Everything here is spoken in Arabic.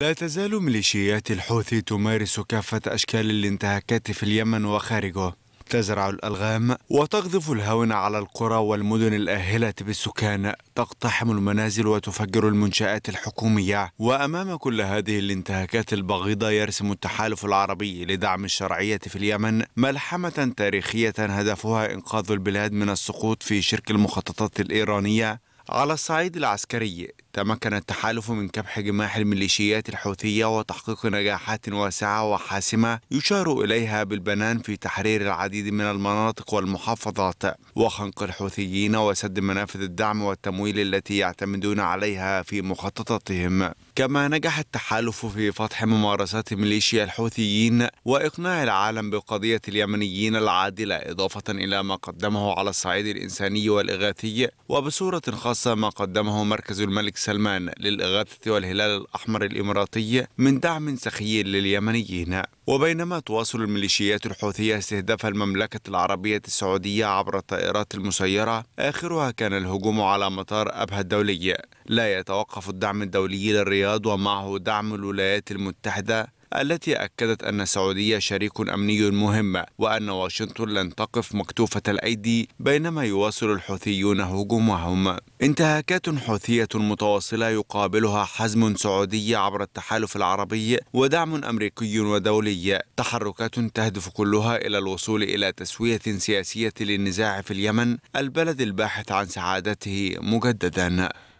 لا تزال ميليشيات الحوثي تمارس كافة أشكال الانتهاكات في اليمن وخارجه تزرع الألغام وتقذف الهون على القرى والمدن الآهلة بالسكان تقتحم المنازل وتفجر المنشآت الحكومية وأمام كل هذه الانتهاكات البغيضة يرسم التحالف العربي لدعم الشرعية في اليمن ملحمة تاريخية هدفها إنقاذ البلاد من السقوط في شرك المخططات الإيرانية على الصعيد العسكري تمكن التحالف من كبح جماح الميليشيات الحوثية وتحقيق نجاحات واسعة وحاسمة يشار إليها بالبنان في تحرير العديد من المناطق والمحافظات وخنق الحوثيين وسد منافذ الدعم والتمويل التي يعتمدون عليها في مخططاتهم كما نجح التحالف في فتح ممارسات ميليشيا الحوثيين وإقناع العالم بقضية اليمنيين العادلة إضافة إلى ما قدمه على الصعيد الإنساني والإغاثي وبصورة خاصة ما قدمه مركز الملك سلمان للإغاثة والهلال الأحمر الإماراتي من دعم سخي لليمنيين وبينما تواصل الميليشيات الحوثية استهداف المملكة العربية السعودية عبر الطائرات المسيرة آخرها كان الهجوم على مطار أبها الدولي لا يتوقف الدعم الدولي للرياض ومعه دعم الولايات المتحدة التي أكدت أن السعودية شريك أمني مهم وأن واشنطن لن تقف مكتوفة الأيدي بينما يواصل الحوثيون هجومهم انتهاكات حوثية متواصلة يقابلها حزم سعودي عبر التحالف العربي ودعم أمريكي ودولي تحركات تهدف كلها إلى الوصول إلى تسوية سياسية للنزاع في اليمن البلد الباحث عن سعادته مجددا